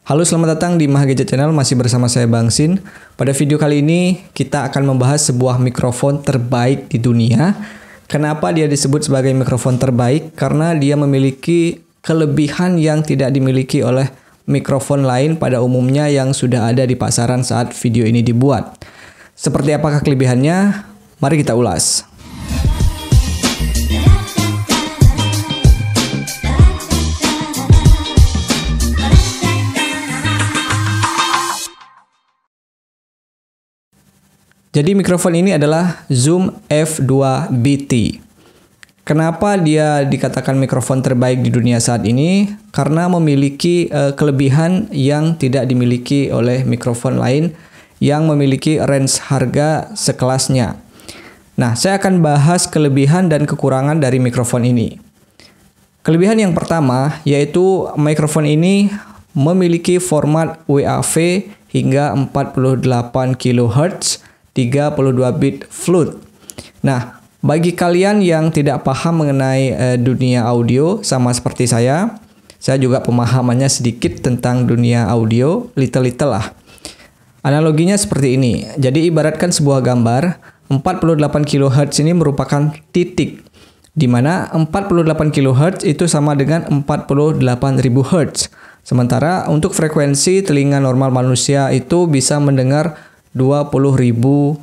Halo, selamat datang di Mahagadget Channel. Masih bersama saya Bang Sin. Pada video kali ini kita akan membahas sebuah mikrofon terbaik di dunia. Kenapa dia disebut sebagai mikrofon terbaik? Karena dia memiliki kelebihan yang tidak dimiliki oleh mikrofon lain pada umumnya yang sudah ada di pasaran saat video ini dibuat. Seperti apakah kelebihannya? Mari kita ulas. Jadi mikrofon ini adalah Zoom F2BT. Kenapa dia dikatakan mikrofon terbaik di dunia saat ini? Karena memiliki uh, kelebihan yang tidak dimiliki oleh mikrofon lain yang memiliki range harga sekelasnya. Nah, saya akan bahas kelebihan dan kekurangan dari mikrofon ini. Kelebihan yang pertama yaitu mikrofon ini memiliki format WAV hingga 48 kHz 32 bit flute. Nah, bagi kalian yang tidak paham mengenai eh, dunia audio sama seperti saya, saya juga pemahamannya sedikit tentang dunia audio, little-little lah. Analoginya seperti ini. Jadi ibaratkan sebuah gambar, 48 kHz ini merupakan titik di mana 48 kHz itu sama dengan 48.000 Hz. Sementara untuk frekuensi telinga normal manusia itu bisa mendengar 20.000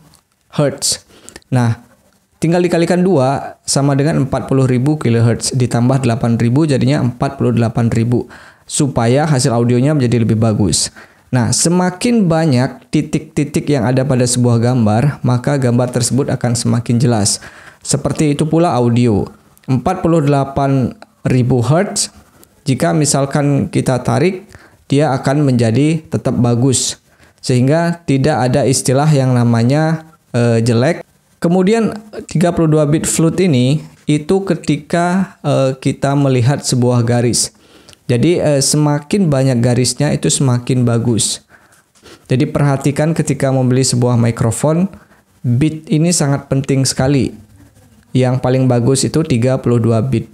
Hz. Nah, tinggal dikalikan 2 sama dengan 40.000 kHz ditambah 8.000 jadinya 48.000 supaya hasil audionya menjadi lebih bagus. Nah, semakin banyak titik-titik yang ada pada sebuah gambar, maka gambar tersebut akan semakin jelas. Seperti itu pula audio. 48.000 Hz jika misalkan kita tarik dia akan menjadi tetap bagus sehingga tidak ada istilah yang namanya e, jelek. Kemudian 32 bit flute ini itu ketika e, kita melihat sebuah garis. Jadi e, semakin banyak garisnya itu semakin bagus. Jadi perhatikan ketika membeli sebuah mikrofon, bit ini sangat penting sekali. Yang paling bagus itu 32 bit.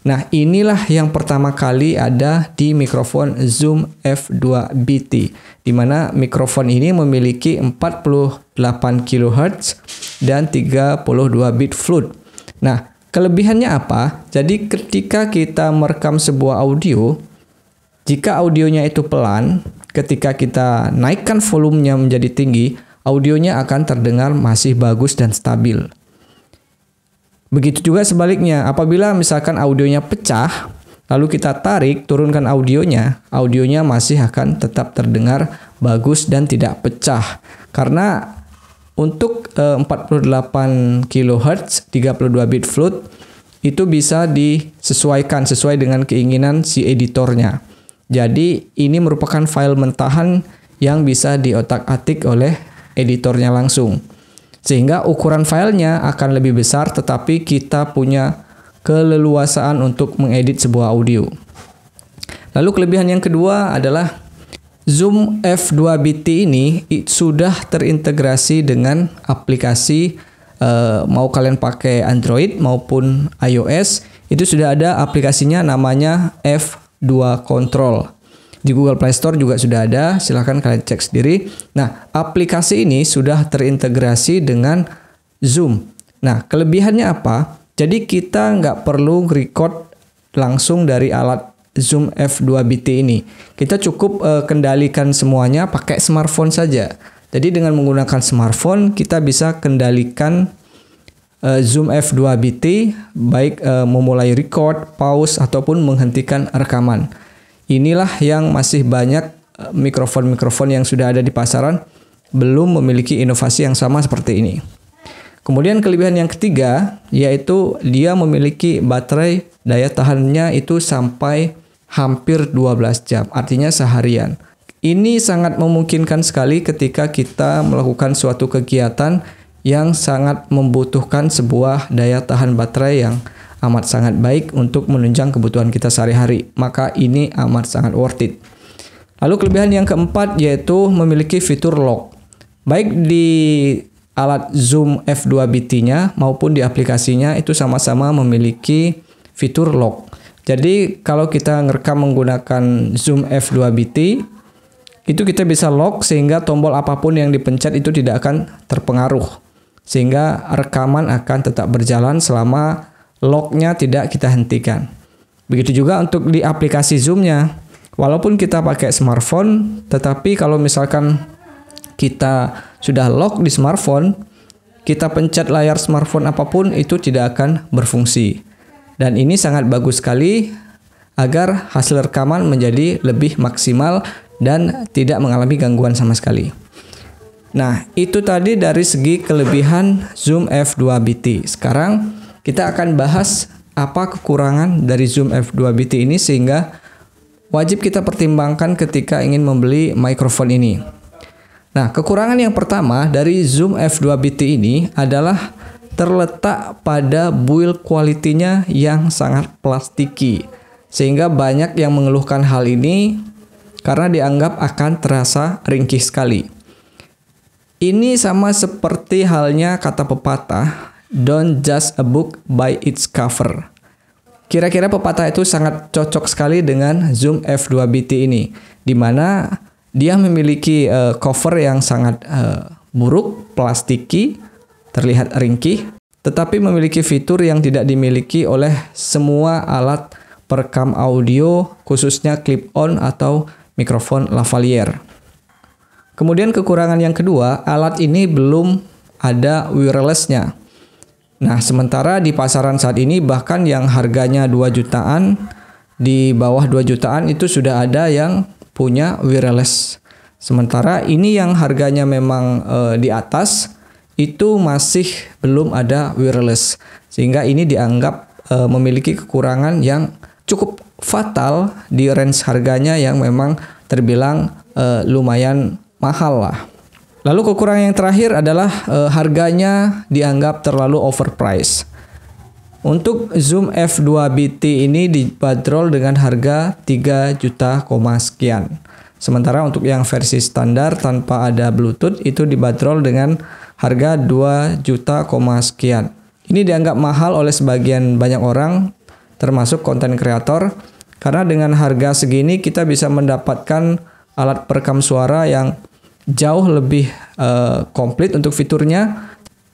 Nah, inilah yang pertama kali ada di mikrofon Zoom F2BT, di mana mikrofon ini memiliki 48 kHz dan 32 bit flute. Nah, kelebihannya apa? Jadi ketika kita merekam sebuah audio, jika audionya itu pelan, ketika kita naikkan volumenya menjadi tinggi, audionya akan terdengar masih bagus dan stabil. Begitu juga sebaliknya, apabila misalkan audionya pecah, lalu kita tarik, turunkan audionya, audionya masih akan tetap terdengar bagus dan tidak pecah. Karena untuk e, 48 kHz 32 bit float itu bisa disesuaikan sesuai dengan keinginan si editornya. Jadi ini merupakan file mentahan yang bisa diotak-atik oleh editornya langsung. Sehingga ukuran filenya akan lebih besar tetapi kita punya keleluasaan untuk mengedit sebuah audio. Lalu kelebihan yang kedua adalah Zoom F2BT ini sudah terintegrasi dengan aplikasi eh, mau kalian pakai Android maupun iOS itu sudah ada aplikasinya namanya F2 Control. Di Google Play Store juga sudah ada, silahkan kalian cek sendiri. Nah, aplikasi ini sudah terintegrasi dengan Zoom. Nah, kelebihannya apa? Jadi kita nggak perlu record langsung dari alat Zoom F2BT ini. Kita cukup uh, kendalikan semuanya pakai smartphone saja. Jadi dengan menggunakan smartphone kita bisa kendalikan uh, Zoom F2BT baik uh, memulai record, pause ataupun menghentikan rekaman inilah yang masih banyak eh, mikrofon-mikrofon yang sudah ada di pasaran belum memiliki inovasi yang sama seperti ini. Kemudian kelebihan yang ketiga yaitu dia memiliki baterai daya tahannya itu sampai hampir 12 jam, artinya seharian. Ini sangat memungkinkan sekali ketika kita melakukan suatu kegiatan yang sangat membutuhkan sebuah daya tahan baterai yang amat sangat baik untuk menunjang kebutuhan kita sehari-hari. Maka ini amat sangat worth it. Lalu kelebihan yang keempat yaitu memiliki fitur lock. Baik di alat Zoom F2BT-nya maupun di aplikasinya itu sama-sama memiliki fitur lock. Jadi kalau kita ngerekam menggunakan Zoom F2BT itu kita bisa lock sehingga tombol apapun yang dipencet itu tidak akan terpengaruh sehingga rekaman akan tetap berjalan selama lognya tidak kita hentikan. Begitu juga untuk di aplikasi Zoom-nya. Walaupun kita pakai smartphone, tetapi kalau misalkan kita sudah lock di smartphone, kita pencet layar smartphone apapun itu tidak akan berfungsi. Dan ini sangat bagus sekali agar hasil rekaman menjadi lebih maksimal dan tidak mengalami gangguan sama sekali. Nah, itu tadi dari segi kelebihan Zoom F2 BT. Sekarang kita akan bahas apa kekurangan dari zoom f2 BT ini sehingga wajib kita pertimbangkan ketika ingin membeli mikrofon ini. Nah, kekurangan yang pertama dari zoom f2 BT ini adalah terletak pada build quality-nya yang sangat plastiki. Sehingga banyak yang mengeluhkan hal ini karena dianggap akan terasa ringkih sekali. Ini sama seperti halnya kata pepatah, Don't just a book by its cover. Kira-kira pepatah itu sangat cocok sekali dengan Zoom F2BT ini, di mana dia memiliki uh, cover yang sangat uh, buruk, plastiki, terlihat ringkih, tetapi memiliki fitur yang tidak dimiliki oleh semua alat perekam audio, khususnya clip-on atau mikrofon lavalier. Kemudian kekurangan yang kedua, alat ini belum ada wirelessnya. Nah, sementara di pasaran saat ini bahkan yang harganya 2 jutaan di bawah 2 jutaan itu sudah ada yang punya wireless. Sementara ini yang harganya memang e, di atas itu masih belum ada wireless. Sehingga ini dianggap e, memiliki kekurangan yang cukup fatal di range harganya yang memang terbilang e, lumayan mahal lah. Lalu kekurangan yang terakhir adalah e, harganya dianggap terlalu overpriced. Untuk Zoom F2 BT ini dibanderol dengan harga 3 juta koma sekian. Sementara untuk yang versi standar tanpa ada Bluetooth itu dibanderol dengan harga 2 juta koma sekian. Ini dianggap mahal oleh sebagian banyak orang termasuk konten kreator karena dengan harga segini kita bisa mendapatkan alat perekam suara yang jauh lebih uh, komplit untuk fiturnya.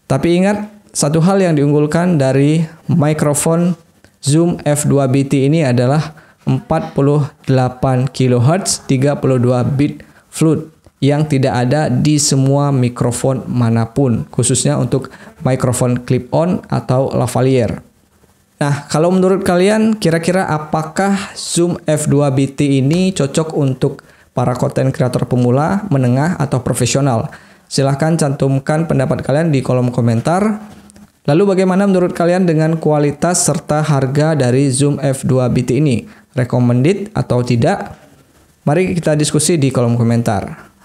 Tapi ingat satu hal yang diunggulkan dari mikrofon Zoom F2BT ini adalah 48 kHz 32 bit flute yang tidak ada di semua mikrofon manapun, khususnya untuk mikrofon clip-on atau lavalier. Nah, kalau menurut kalian kira-kira apakah Zoom F2BT ini cocok untuk para konten kreator pemula, menengah, atau profesional. Silahkan cantumkan pendapat kalian di kolom komentar. Lalu bagaimana menurut kalian dengan kualitas serta harga dari Zoom F2 BT ini? Recommended atau tidak? Mari kita diskusi di kolom komentar.